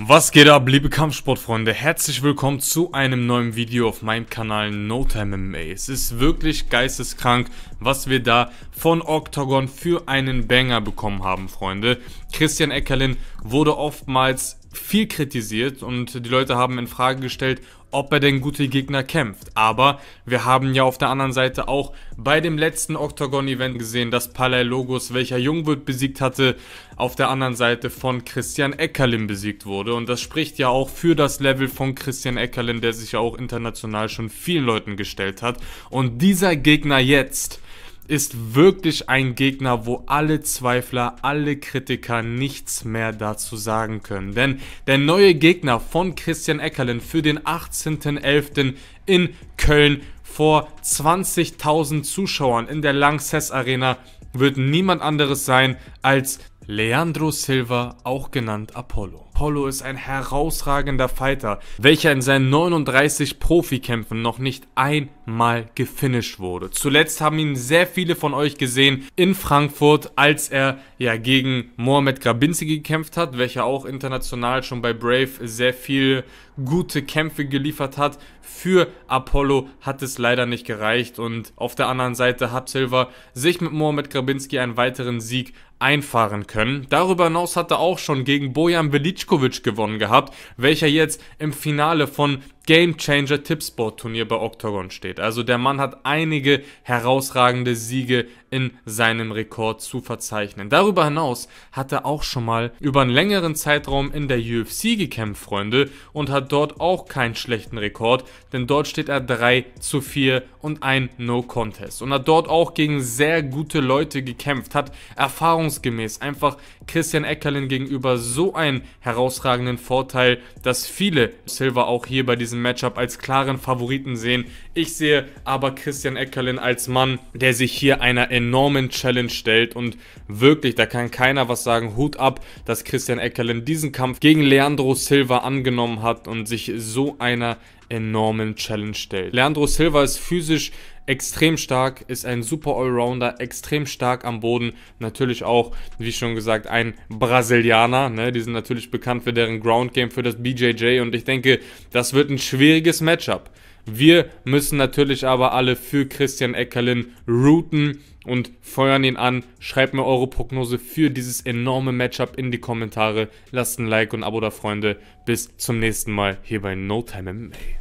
Was geht ab, liebe Kampfsportfreunde? Herzlich willkommen zu einem neuen Video auf meinem Kanal No Time MMA. Es ist wirklich geisteskrank, was wir da von Octagon für einen Banger bekommen haben, Freunde. Christian Eckerlin wurde oftmals viel kritisiert und die Leute haben in Frage gestellt, ob er denn gute Gegner kämpft. Aber wir haben ja auf der anderen Seite auch bei dem letzten Octagon-Event gesehen, dass Palai Logos, welcher Jungwirt besiegt hatte, auf der anderen Seite von Christian Eckerlin besiegt wurde. Und das spricht ja auch für das Level von Christian Eckerlin, der sich ja auch international schon vielen Leuten gestellt hat. Und dieser Gegner jetzt ist wirklich ein Gegner, wo alle Zweifler, alle Kritiker nichts mehr dazu sagen können. Denn der neue Gegner von Christian Eckerlin für den 18.11. in Köln vor 20.000 Zuschauern in der Lanxess Arena wird niemand anderes sein als Leandro Silva, auch genannt Apollo. Apollo ist ein herausragender Fighter, welcher in seinen 39 Profikämpfen noch nicht einmal gefinisht wurde. Zuletzt haben ihn sehr viele von euch gesehen in Frankfurt, als er ja gegen Mohamed Grabinski gekämpft hat, welcher auch international schon bei Brave sehr viel gute Kämpfe geliefert hat. Für Apollo hat es leider nicht gereicht und auf der anderen Seite hat Silver sich mit Mohamed Grabinski einen weiteren Sieg einfahren können. Darüber hinaus hat er auch schon gegen Bojan Velic Lischkowitsch gewonnen gehabt, welcher jetzt im Finale von Game Changer Tipsport Turnier bei Octagon steht. Also der Mann hat einige herausragende Siege in seinem Rekord zu verzeichnen. Darüber hinaus hat er auch schon mal über einen längeren Zeitraum in der UFC gekämpft, Freunde, und hat dort auch keinen schlechten Rekord, denn dort steht er 3 zu 4 und ein No Contest. Und hat dort auch gegen sehr gute Leute gekämpft, hat erfahrungsgemäß einfach Christian Eckerlin gegenüber so einen herausragenden Vorteil, dass viele Silver auch hier bei diesem diesem Matchup als klaren Favoriten sehen. Ich sehe aber Christian Eckerlin als Mann, der sich hier einer enormen Challenge stellt und wirklich, da kann keiner was sagen. Hut ab, dass Christian Eckerlin diesen Kampf gegen Leandro Silva angenommen hat und sich so einer enormen Challenge stellt. Leandro Silva ist physisch extrem stark, ist ein super Allrounder, extrem stark am Boden. Natürlich auch, wie schon gesagt, ein Brasilianer. Ne? Die sind natürlich bekannt für deren Ground Game, für das BJJ. Und ich denke, das wird ein schwieriges Matchup. Wir müssen natürlich aber alle für Christian Eckerlin routen und feuern ihn an. Schreibt mir eure Prognose für dieses enorme Matchup in die Kommentare. Lasst ein Like und ein Abo da, Freunde. Bis zum nächsten Mal hier bei No Time MMA.